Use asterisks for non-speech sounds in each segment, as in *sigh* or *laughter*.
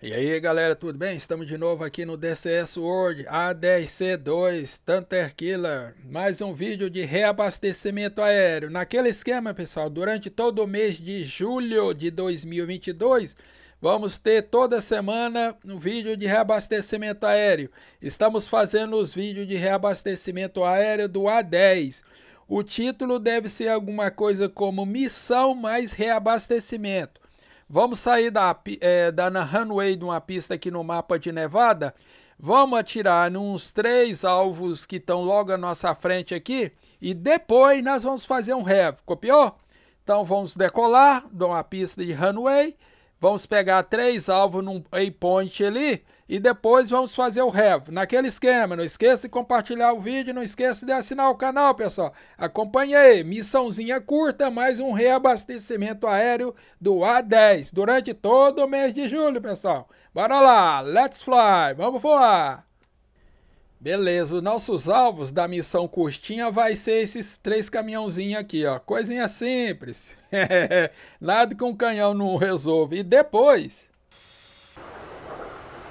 E aí galera, tudo bem? Estamos de novo aqui no DCS World A10C2 Tanter Killer Mais um vídeo de reabastecimento aéreo Naquele esquema pessoal, durante todo o mês de julho de 2022 Vamos ter toda semana um vídeo de reabastecimento aéreo Estamos fazendo os vídeos de reabastecimento aéreo do A10 O título deve ser alguma coisa como Missão mais Reabastecimento Vamos sair da, é, da runway de uma pista aqui no mapa de Nevada. Vamos atirar nos três alvos que estão logo à nossa frente aqui. E depois nós vamos fazer um rev. Copiou? Então vamos decolar de uma pista de runway. Vamos pegar três alvos num waypoint ali e depois vamos fazer o rev. Naquele esquema, não esqueça de compartilhar o vídeo, não esqueça de assinar o canal, pessoal. Acompanhe aí, missãozinha curta, mais um reabastecimento aéreo do A10 durante todo o mês de julho, pessoal. Bora lá, let's fly, vamos voar! Beleza, os nossos alvos da missão curtinha vai ser esses três caminhãozinhos aqui, ó. Coisinha simples. *laughs* Nada que um canhão não resolve. E depois,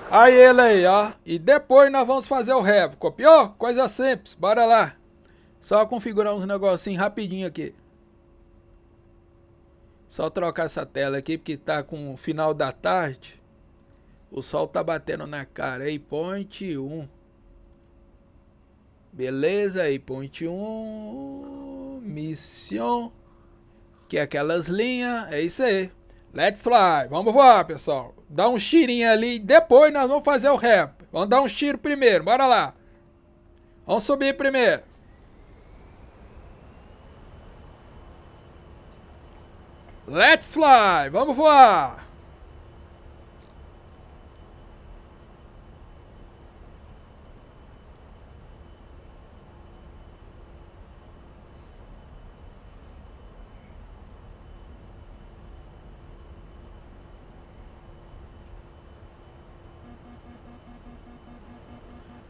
Aí ele aí, ó. E depois nós vamos fazer o revo. Copiou? Coisa simples. Bora lá. Só configurar uns negocinhos rapidinho aqui. Só trocar essa tela aqui, porque tá com o final da tarde. O sol tá batendo na cara. Aí, point 1. Beleza, aí, point 1. Mission. Que é aquelas linhas. É isso aí. Let's fly. Vamos voar, pessoal. Dá um cheirinho ali e depois nós vamos fazer o rap. Vamos dar um tiro primeiro, bora lá. Vamos subir primeiro. Let's fly! Vamos voar!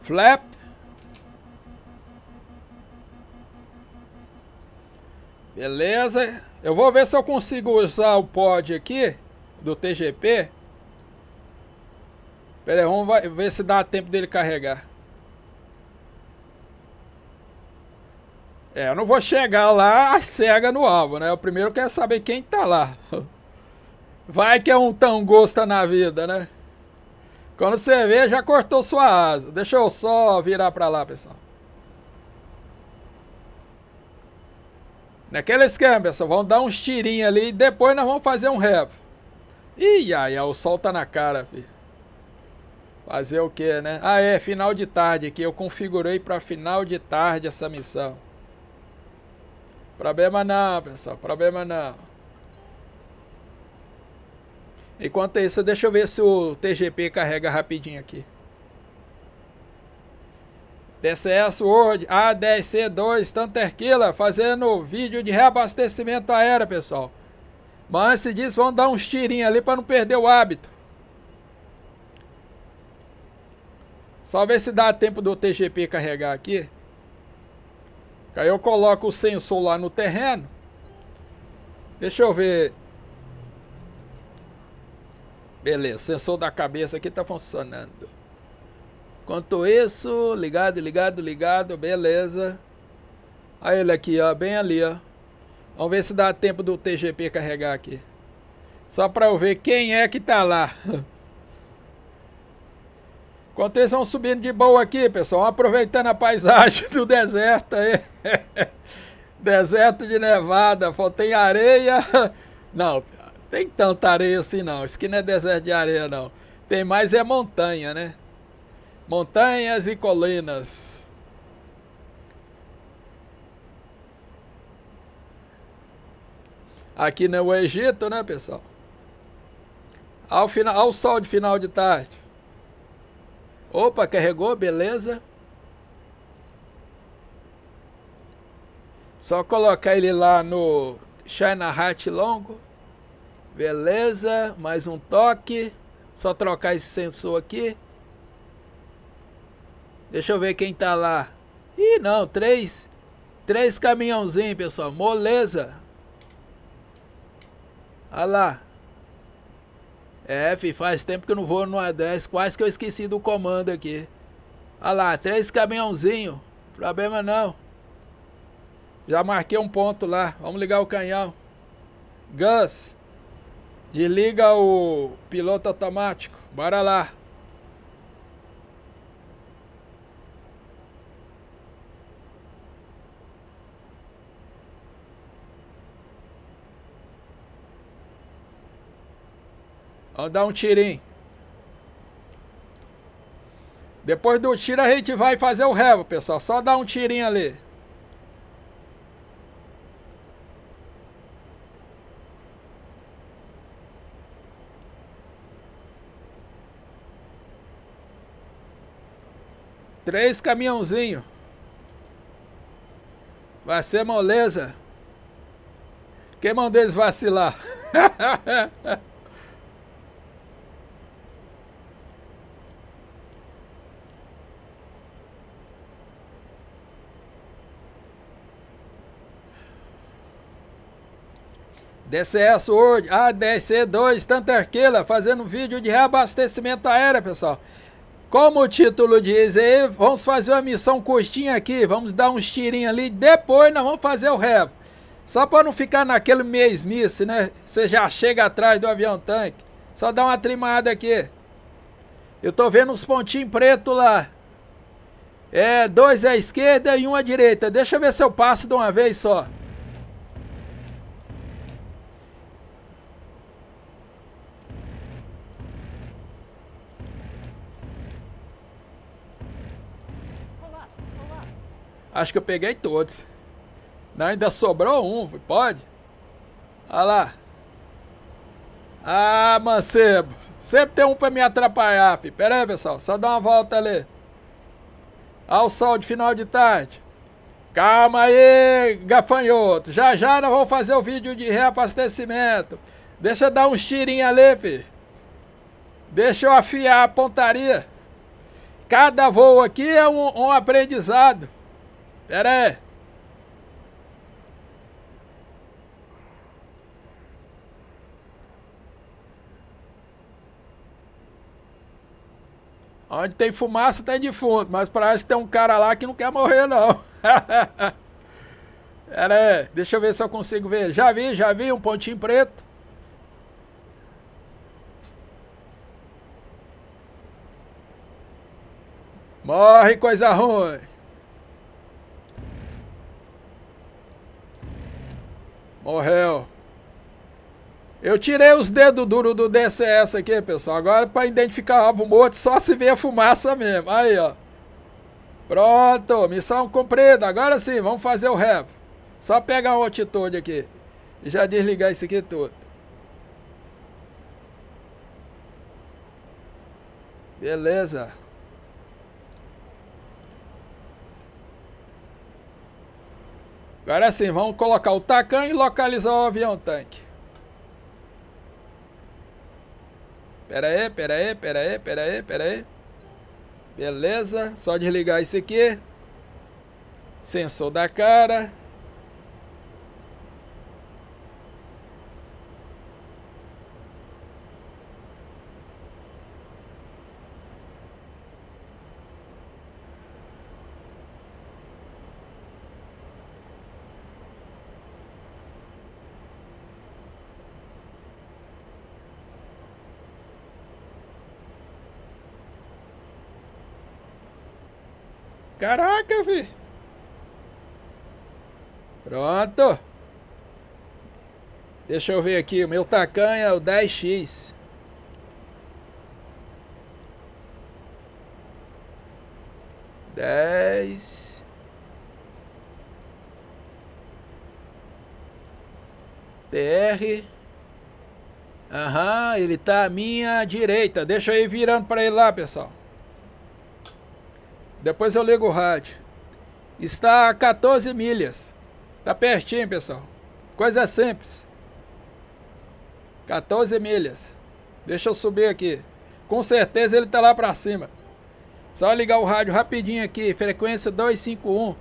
Flap. Beleza. Eu vou ver se eu consigo usar o pod aqui do TGP. Pera aí, vamos ver se dá tempo dele carregar. É, eu não vou chegar lá a cega no alvo, né? O primeiro quer saber quem tá lá. *laughs* Vai que é um tão gosta na vida, né? Quando você vê, já cortou sua asa. Deixa eu só virar para lá, pessoal. Naquele esquema, pessoal, vamos dar uns tirinhos ali e depois nós vamos fazer um rev. Ih, ai, o sol tá na cara, filho. Fazer o que, né? Ah, é, final de tarde aqui. Eu configurei para final de tarde essa missão. Problema não, pessoal, problema não. Enquanto isso, deixa eu ver se o TGP carrega rapidinho aqui. DCS World A10C2 Tanterquila fazendo vídeo de reabastecimento aéreo, pessoal. Mas antes disso, vamos dar uns tirinhos ali para não perder o hábito. Só ver se dá tempo do TGP carregar aqui. Aí eu coloco o sensor lá no terreno. Deixa eu ver Beleza, sensor da cabeça aqui tá funcionando. Quanto isso, ligado, ligado, ligado, beleza. Aí ele aqui, ó, bem ali, ó. Vamos ver se dá tempo do TGP carregar aqui. Só para eu ver quem é que tá lá. Enquanto eles vão subindo de boa aqui, pessoal, aproveitando a paisagem do deserto aí. *laughs* deserto de Nevada, tem areia. *laughs* Não, tem tanta areia assim não. Isso aqui não é deserto de areia não. Tem mais é montanha, né? Montanhas e colinas. Aqui não é o Egito, né, pessoal? Ao, final, ao sol de final de tarde. Opa, carregou, beleza. Só colocar ele lá no China Hat longo. Beleza, mais um toque. Só trocar esse sensor aqui. Deixa eu ver quem tá lá. Ih, não, três. Três caminhãozinhos, pessoal. Moleza. Olha lá. É, fi, faz tempo que eu não vou no A10. Quase que eu esqueci do comando aqui. Olha lá, três caminhãozinhos. Problema não. Já marquei um ponto lá. Vamos ligar o canhão. Gus. E liga o piloto automático. Bora lá. Vamos dar um tirinho. Depois do tiro a gente vai fazer o revo, pessoal. Só dá um tirinho ali. Três caminhãozinho. Vai ser moleza. Quem mandou eles vacilar? DCS *laughs* World, ADC2, Tanterquila, fazendo vídeo de reabastecimento aéreo, pessoal. Como o título diz e vamos fazer uma missão curtinha aqui, vamos dar uns tirinhos ali, depois nós vamos fazer o revo. Só para não ficar naquele mesmice, né? Você já chega atrás do avião tanque. Só dá uma trimada aqui. Eu tô vendo uns pontinhos pretos lá. É, dois à esquerda e um à direita. Deixa eu ver se eu passo de uma vez só. Acho que eu peguei todos. Não, ainda sobrou um, pode? Olha lá. Ah, mancebo. Sempre tem um pra me atrapalhar, filho. Pera aí, pessoal. Só dá uma volta ali. Ao sol de final de tarde. Calma aí, gafanhoto. Já já nós vamos fazer o vídeo de reabastecimento. Deixa eu dar uns tirinhos ali, filho. Deixa eu afiar a pontaria. Cada voo aqui é um, um aprendizado. Pera aí. Onde tem fumaça tem defunto, mas parece que tem um cara lá que não quer morrer não. *laughs* Pera aí, deixa eu ver se eu consigo ver. Já vi, já vi, um pontinho preto. Morre coisa ruim. Ô réu. Eu tirei os dedos duros do DCS aqui, pessoal. Agora, para identificar o morto, só se vê a fumaça mesmo. Aí, ó. Pronto, missão cumprida. Agora sim, vamos fazer o rap. Só pegar uma altitude aqui. E já desligar isso aqui tudo. Beleza. Agora é sim, vamos colocar o TACAN e localizar o avião-tanque. Pera aí, pera aí, pera aí, pera aí, pera aí. Beleza, só desligar isso aqui. Sensor da cara. Caraca, vi. Pronto. Deixa eu ver aqui. O meu tacanha é o 10x. Dez. TR. Aham, ele tá à minha direita. Deixa eu ir virando para ele lá, pessoal. Depois eu ligo o rádio. Está a 14 milhas. Tá pertinho, pessoal. Coisa simples. 14 milhas. Deixa eu subir aqui. Com certeza ele tá lá para cima. Só ligar o rádio rapidinho aqui, frequência 251.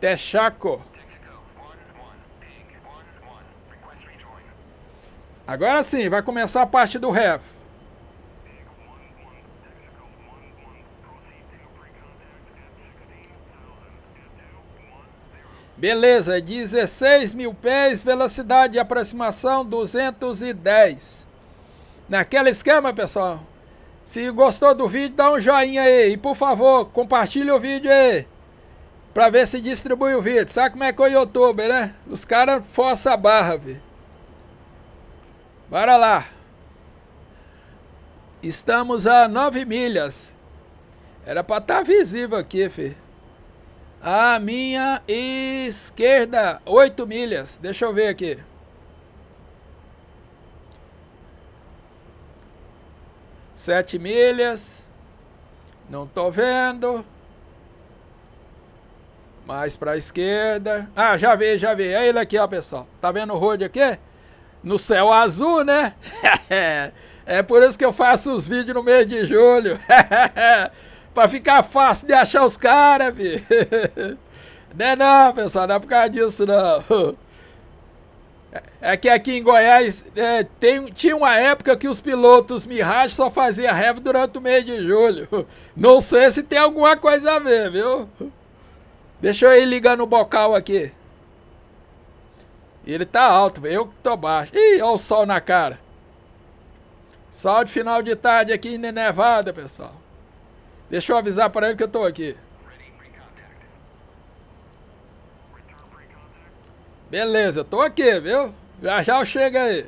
Texaco. Agora sim, vai começar a parte do ref. Beleza, 16 mil pés, velocidade de aproximação 210. Naquele esquema, pessoal. Se gostou do vídeo, dá um joinha aí. E por favor, compartilha o vídeo aí. Pra ver se distribui o vídeo. Sabe como é que é o YouTube, né? Os caras forçam a barra, velho. Bora lá. Estamos a 9 milhas. Era pra estar tá visível aqui, filho. À minha esquerda, 8 milhas. Deixa eu ver aqui. Sete milhas. Não tô vendo. Mais para a esquerda. Ah, já vi, já vi. É ele aqui, ó, pessoal. Tá vendo o road aqui? No céu azul, né? *laughs* é por isso que eu faço os vídeos no mês de julho. *laughs* pra ficar fácil de achar os caras, *laughs* vi. Não é não, pessoal, não é por causa disso, não. *laughs* É que aqui em Goiás é, tem, tinha uma época que os pilotos Mirage só faziam reva durante o mês de julho. *laughs* Não sei se tem alguma coisa a ver, viu? Deixa eu ir ligando o bocal aqui. Ele tá alto, eu que tô baixo. Ih, olha o sol na cara. Sol de final de tarde aqui em Nevada, pessoal. Deixa eu avisar para ele que eu tô aqui. Beleza, tô aqui, viu? Já já eu chego aí.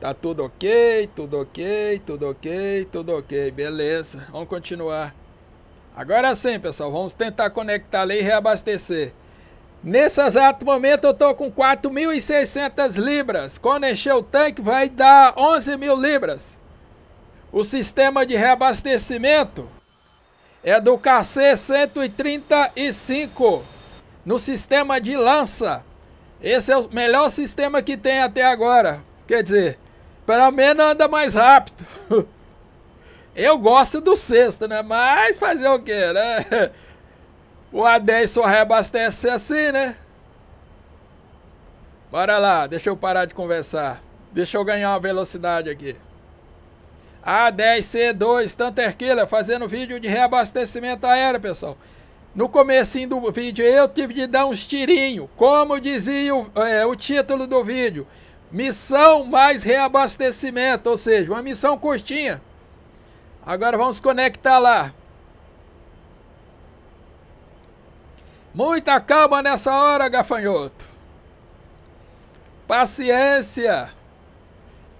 Tá tudo ok, tudo ok, tudo ok, tudo ok. Beleza, vamos continuar. Agora sim, pessoal, vamos tentar conectar ali e reabastecer. Nesse exato momento eu tô com 4.600 libras. Quando encher o tanque vai dar 11 mil libras. O sistema de reabastecimento é do KC 135. No sistema de lança, esse é o melhor sistema que tem até agora. Quer dizer, pelo menos anda mais rápido. *laughs* Eu gosto do sexto, né? Mas fazer o quê, né? *laughs* O A10 só reabastece assim, né? Bora lá, deixa eu parar de conversar. Deixa eu ganhar uma velocidade aqui. A10C2 Tanter Killer fazendo vídeo de reabastecimento aéreo, pessoal. No comecinho do vídeo eu tive de dar uns tirinhos, como dizia o, é, o título do vídeo. Missão mais reabastecimento, ou seja, uma missão curtinha. Agora vamos conectar lá. Muita calma nessa hora, gafanhoto. Paciência,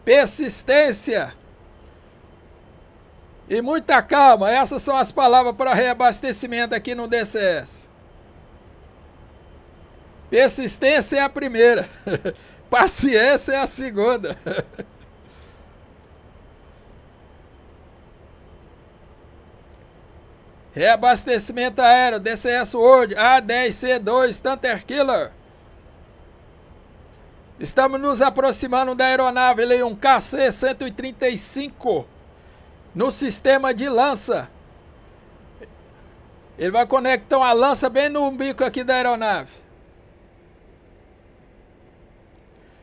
persistência e muita calma. Essas são as palavras para reabastecimento aqui no DCS. Persistência é a primeira, *laughs* paciência é a segunda. *laughs* Reabastecimento aéreo, DCS World, A10C2, Tanter Killer. Estamos nos aproximando da aeronave um KC-135 no sistema de lança. Ele vai conectar uma lança bem no bico aqui da aeronave.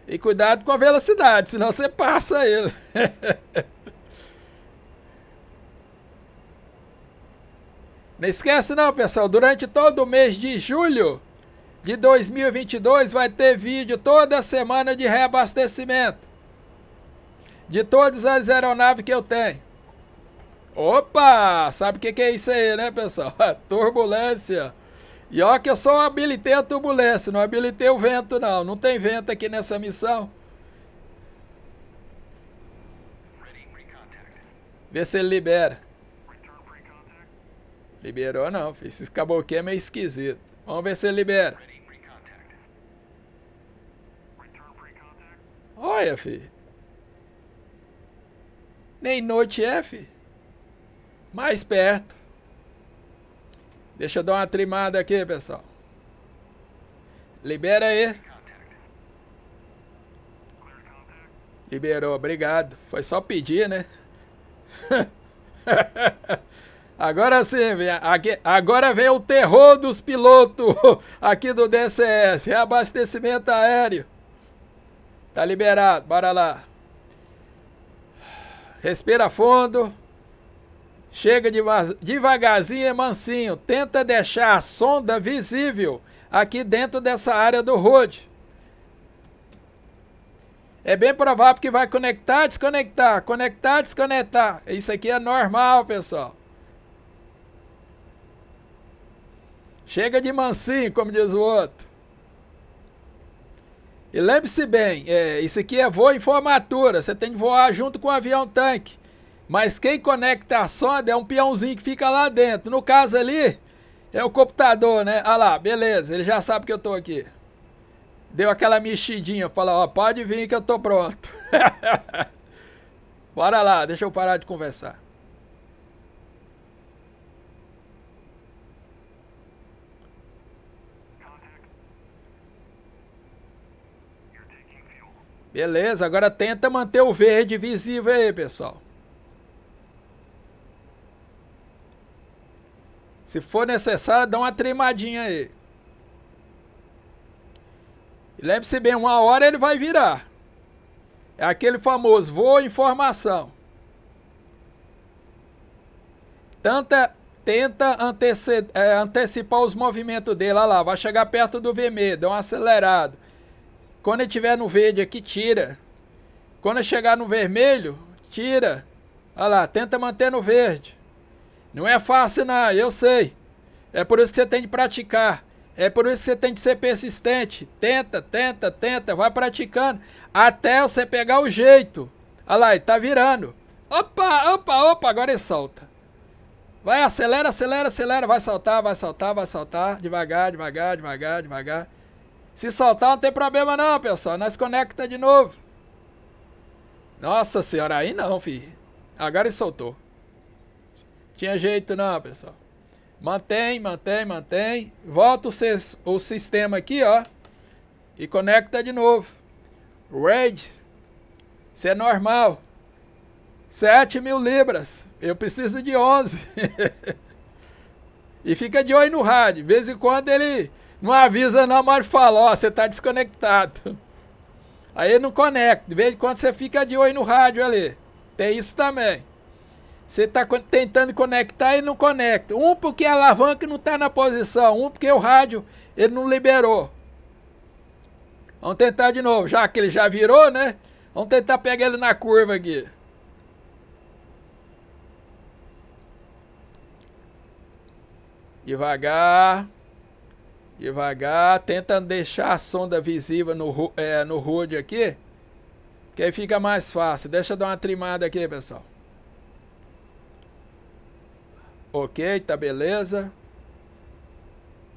E cuidado com a velocidade, senão você passa ele. *laughs* Não esquece não, pessoal, durante todo o mês de julho de 2022 vai ter vídeo toda semana de reabastecimento de todas as aeronaves que eu tenho. Opa! Sabe o que, que, é isso aí, né, pessoal? *laughs* turbulência. E ó que eu só habilitei a turbulência, não habilitei o vento, não. Não tem vento aqui nessa missão. Vê se ele libera. Liberou não, filho. Esses caboclo é meio esquisito. Vamos ver se ele libera. Olha, filho. Nem noite é, filho. Mais perto. Deixa eu dar uma trimada aqui, pessoal. Libera aí. Liberou, obrigado. Foi só pedir, né? *laughs* Agora sim, agora vem o terror dos pilotos *laughs* aqui do DCS. Reabastecimento é aéreo. Tá liberado, bora lá. Respira fundo. Chega devagarzinho e mansinho. Tenta deixar a sonda visível aqui dentro dessa área do HUD. É bem provável que vai conectar, desconectar, conectar, desconectar. Isso aqui é normal, pessoal. Chega de mansinho, como diz o outro. E lembre-se bem, é, isso aqui é voo em formatura, você tem que voar junto com o avião tanque. Mas quem conecta a sonda é um peãozinho que fica lá dentro. No caso ali, é o computador, né? Ah lá, beleza, ele já sabe que eu tô aqui. Deu aquela mexidinha, fala, ó, pode vir que eu tô pronto. *laughs* Bora lá, deixa eu parar de conversar. Beleza, agora tenta manter o verde visível aí, pessoal. Se for necessário, dá uma tremadinha aí. E lembre-se bem, uma hora ele vai virar. É aquele famoso voo em Tanta, tenta anteci, é, antecipar os movimentos dele. Olha lá, vai chegar perto do vermelho, dá um acelerado. Quando estiver no verde aqui, tira. Quando eu chegar no vermelho, tira. Olha lá, tenta manter no verde. Não é fácil, não, eu sei. É por isso que você tem de praticar. É por isso que você tem de ser persistente. Tenta, tenta, tenta, vai praticando. Até você pegar o jeito. Olha lá, ele tá virando. Opa, opa, opa, agora ele solta. Vai, acelera, acelera, acelera. Vai saltar, vai saltar, vai saltar. Devagar, devagar, devagar, devagar. Se soltar não tem problema não, pessoal. Nós conecta de novo. Nossa senhora, aí não, filho. Agora ele soltou. Tinha jeito não, pessoal. Mantém, mantém, mantém. Volta o, o sistema aqui, ó. E conecta de novo. Red. Isso é normal. 7 mil libras. Eu preciso de 11. *laughs* e fica de olho no rádio. De vez em quando ele não avisa não, mas fala, ó, você tá desconectado. Aí não conecta. De vez em quando você fica de olho no rádio ali. Tem isso também. Você tá tentando conectar e não conecta. Um porque a alavanca não tá na posição. Um porque o rádio ele não liberou. Vamos tentar de novo. Já que ele já virou, né? Vamos tentar pegar ele na curva aqui. Devagar. Devagar, tentando deixar a sonda visível no, é, no aqui. Que aí fica mais fácil. Deixa eu dar uma trimada aqui, pessoal. Ok, tá beleza.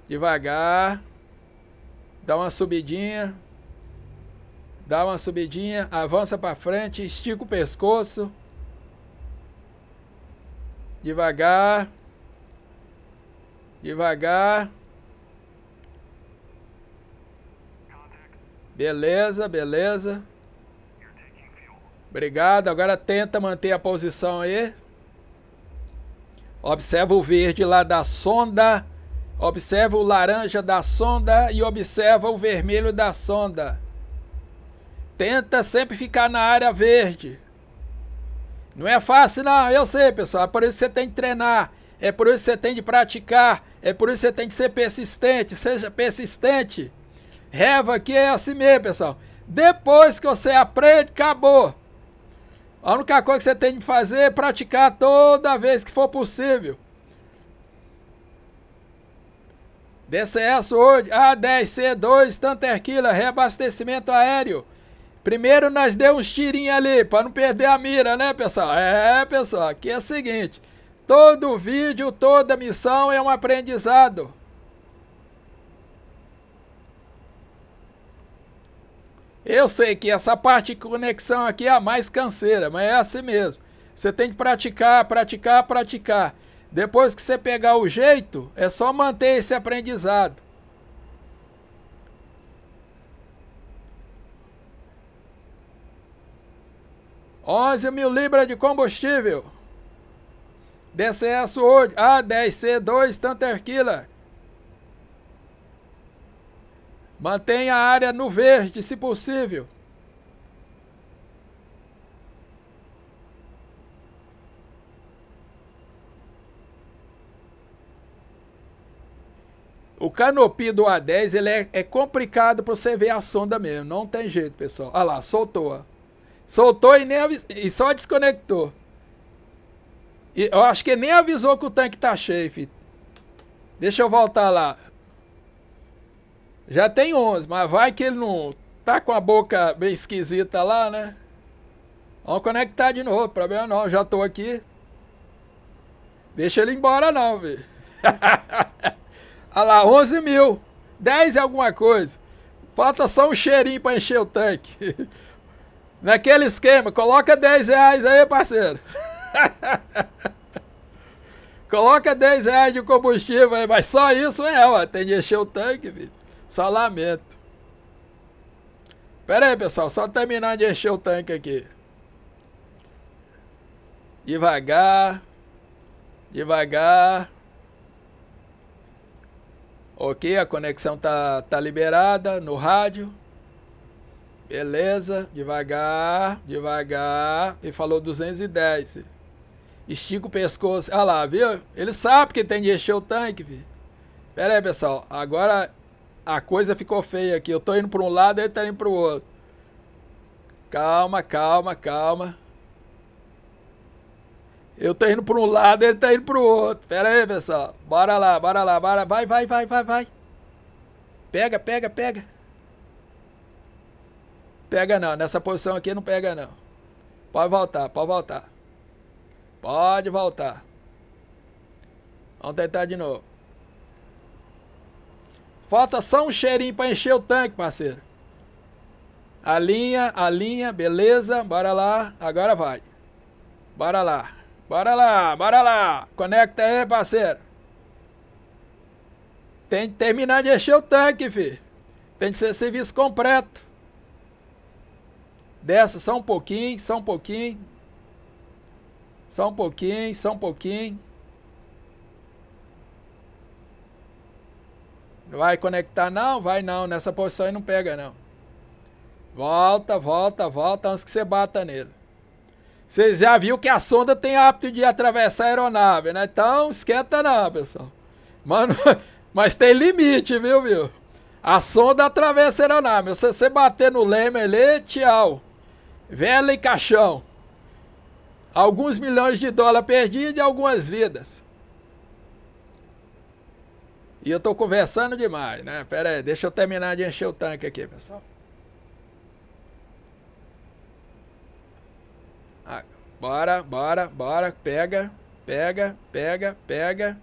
Devagar. Dá uma subidinha. Dá uma subidinha. Avança para frente. Estica o pescoço. Devagar. Devagar. Beleza, beleza. Obrigado. Agora tenta manter a posição aí. Observa o verde lá da sonda. Observa o laranja da sonda e observa o vermelho da sonda. Tenta sempre ficar na área verde. Não é fácil, não. Eu sei, pessoal. É por isso que você tem que treinar. É por isso que você tem de praticar. É por isso que você tem que ser persistente. Seja persistente. Reva que é assim mesmo, pessoal. Depois que você aprende, acabou. A única coisa que você tem de fazer é praticar toda vez que for possível. DCS hoje, A10C2, Tanter Killer, reabastecimento aéreo. Primeiro nós deu uns tirinhos ali, para não perder a mira, né, pessoal? É, pessoal, aqui é o seguinte. Todo vídeo, toda missão é um aprendizado. Eu sei que essa parte de conexão aqui é a mais canseira, mas é assim mesmo. Você tem que praticar, praticar, praticar. Depois que você pegar o jeito, é só manter esse aprendizado. Onze mil libras de combustível. DCS hoje A10C2 ah, Tanterquila. Mantenha a área no verde, se possível. O canopi do A10 ele é, é complicado para você ver a sonda mesmo. Não tem jeito, pessoal. Olha lá, soltou. Soltou e, nem e só desconectou. E eu acho que nem avisou que o tanque tá cheio, filho. Deixa eu voltar lá. Já tem 11, mas vai que ele não tá com a boca bem esquisita lá, né? Vamos conectar de novo, problema não, já tô aqui. Deixa ele embora não, velho. *laughs* Olha lá, 11 mil. 10 é alguma coisa. Falta só um cheirinho para encher o tanque. *laughs* Naquele esquema, coloca 10 reais aí, parceiro. *laughs* coloca 10 reais de combustível aí, mas só isso é, ó. Tem de encher o tanque, filho. Só lamento. Pera aí, pessoal. Só terminar de encher o tanque aqui. Devagar. Devagar. Ok, a conexão tá, tá liberada no rádio. Beleza, devagar, devagar. E falou 210. Estica o pescoço. Ah lá, viu? Ele sabe que tem de encher o tanque, filho. Pera aí, pessoal. Agora a coisa ficou feia aqui. Eu tô indo para um lado, ele tá indo para o outro. Calma, calma, calma. Eu tô indo para um lado, ele tá indo para o outro. Pera aí, pessoal. Bora lá, bora lá, bora. Vai, vai, vai, vai, vai. Pega, pega, pega. Pega não, nessa posição aqui não pega não. Pode voltar, pode voltar. Pode voltar. Vamos tentar de novo. Falta só um cheirinho para encher o tanque, parceiro. A linha, a linha, beleza? Bora lá, agora vai. Bora lá, bora lá, bora lá. Conecta aí, parceiro. Tem que terminar de encher o tanque, filho. Tem que ser serviço completo. Desce só um pouquinho, só um pouquinho. Só um pouquinho, só um pouquinho. Vai conectar? Não, vai não. Nessa posição aí não pega, não. Volta, volta, volta, antes que você bata nele. Vocês já viram que a sonda tem hábito de atravessar a aeronave, né? Então, esquenta não, pessoal. Mano, *laughs* mas tem limite, viu, viu? A sonda atravessa a aeronave. Se você bater no leme ali, tchau. Vela e caixão. Alguns milhões de dólares perdidos e algumas vidas. E eu tô conversando demais, né? Pera aí, deixa eu terminar de encher o tanque aqui, pessoal. Ah, bora, bora, bora. Pega, pega, pega, pega.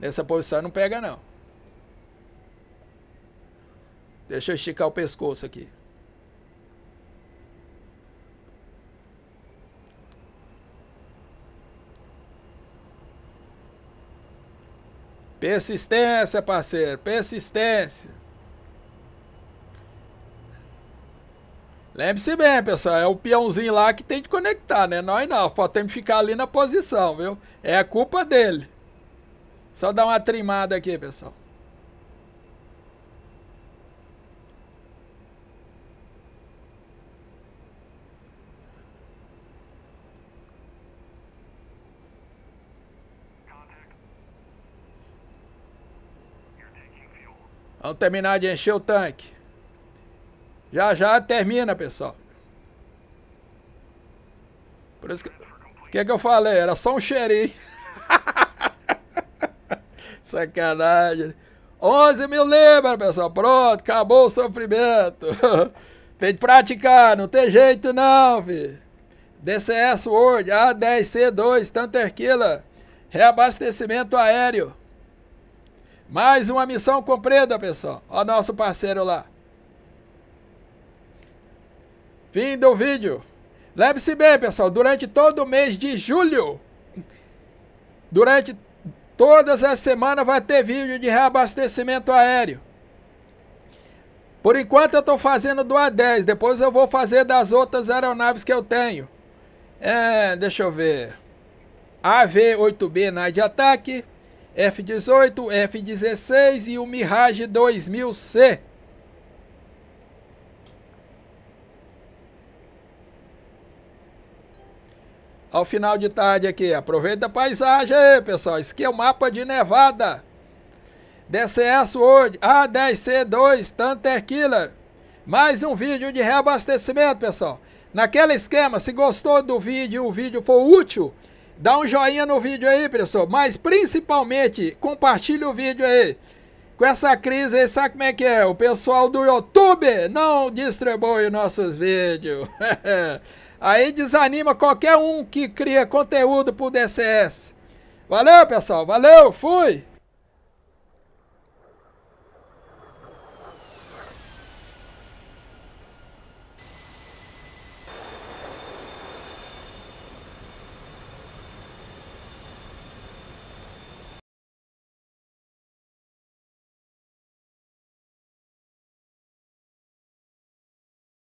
Nessa posição não pega, não. Deixa eu esticar o pescoço aqui. Persistência, parceiro, persistência. Lembre-se bem, pessoal, é o peãozinho lá que tem que conectar, né? Nós não, só temos que ficar ali na posição, viu? É a culpa dele. Só dar uma trimada aqui, pessoal. Vamos terminar de encher o tanque. Já já termina, pessoal. Por isso que. O que, que eu falei? Era só um cheirinho. *laughs* Sacanagem. 11 mil libras, pessoal. Pronto, acabou o sofrimento. *laughs* tem que praticar, não tem jeito não, vi? DCS World, A10C2, Tanterquila. Reabastecimento aéreo. Mais uma missão cumprida, pessoal. Ó nosso parceiro lá. Fim do vídeo. Lembre-se bem, pessoal, durante todo o mês de julho, durante todas as semanas vai ter vídeo de reabastecimento aéreo. Por enquanto eu estou fazendo do A10, depois eu vou fazer das outras aeronaves que eu tenho. É, deixa eu ver. AV-8B na de ataque, F-18, F-16 e o Mirage 2000C. Ao final de tarde aqui, aproveita a paisagem, pessoal. Isso aqui é o mapa de Nevada. DCS hoje A10C2 Tanter Killer. Mais um vídeo de reabastecimento, pessoal. Naquele esquema, se gostou do vídeo e o vídeo for útil, Dá um joinha no vídeo aí, pessoal. Mas principalmente, compartilha o vídeo aí. Com essa crise aí, sabe como é que é? O pessoal do YouTube não distribui nossos vídeos. *laughs* aí desanima qualquer um que cria conteúdo pro DCS. Valeu, pessoal. Valeu, fui!